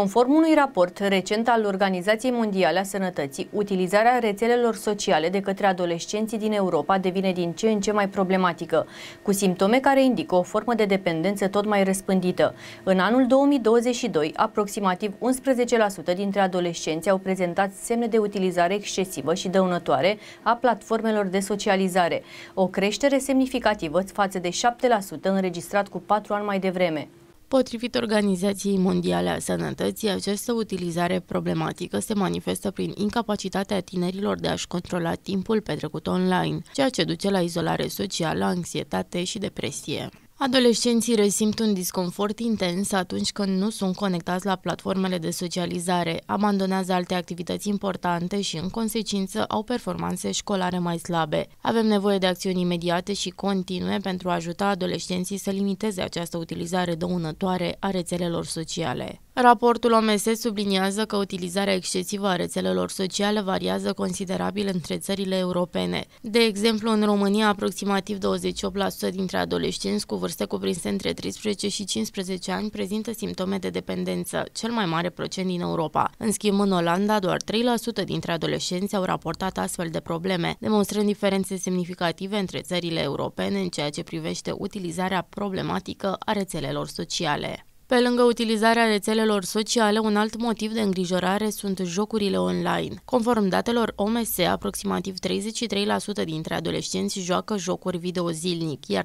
Conform unui raport recent al Organizației Mondiale a Sănătății, utilizarea rețelelor sociale de către adolescenții din Europa devine din ce în ce mai problematică, cu simptome care indică o formă de dependență tot mai răspândită. În anul 2022, aproximativ 11% dintre adolescenți au prezentat semne de utilizare excesivă și dăunătoare a platformelor de socializare, o creștere semnificativă față de 7% înregistrat cu 4 ani mai devreme. Potrivit Organizației Mondiale a Sănătății, această utilizare problematică se manifestă prin incapacitatea tinerilor de a-și controla timpul petrecut online, ceea ce duce la izolare socială, anxietate și depresie. Adolescenții resimt un disconfort intens atunci când nu sunt conectați la platformele de socializare, abandonează alte activități importante și, în consecință, au performanțe școlare mai slabe. Avem nevoie de acțiuni imediate și continue pentru a ajuta adolescenții să limiteze această utilizare dăunătoare a rețelelor sociale. Raportul OMS subliniază că utilizarea excesivă a rețelelor sociale variază considerabil între țările europene. De exemplu, în România, aproximativ 28% dintre adolescenți cu vârste cuprinse între 13 și 15 ani prezintă simptome de dependență, cel mai mare procent din Europa. În schimb, în Olanda, doar 3% dintre adolescenți au raportat astfel de probleme, demonstrând diferențe semnificative între țările europene în ceea ce privește utilizarea problematică a rețelelor sociale. Pe lângă utilizarea rețelelor sociale, un alt motiv de îngrijorare sunt jocurile online. Conform datelor OMS, aproximativ 33% dintre adolescenți joacă jocuri video zilnic, iar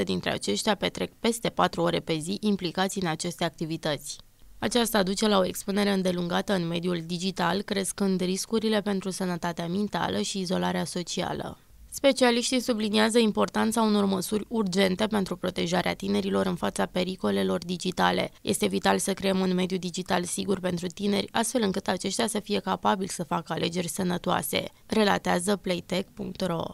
22% dintre aceștia petrec peste 4 ore pe zi implicați în aceste activități. Aceasta duce la o expunere îndelungată în mediul digital, crescând riscurile pentru sănătatea mentală și izolarea socială. Specialiștii subliniază importanța unor măsuri urgente pentru protejarea tinerilor în fața pericolelor digitale. Este vital să creăm un mediu digital sigur pentru tineri, astfel încât aceștia să fie capabili să facă alegeri sănătoase, relatează playtech.ro.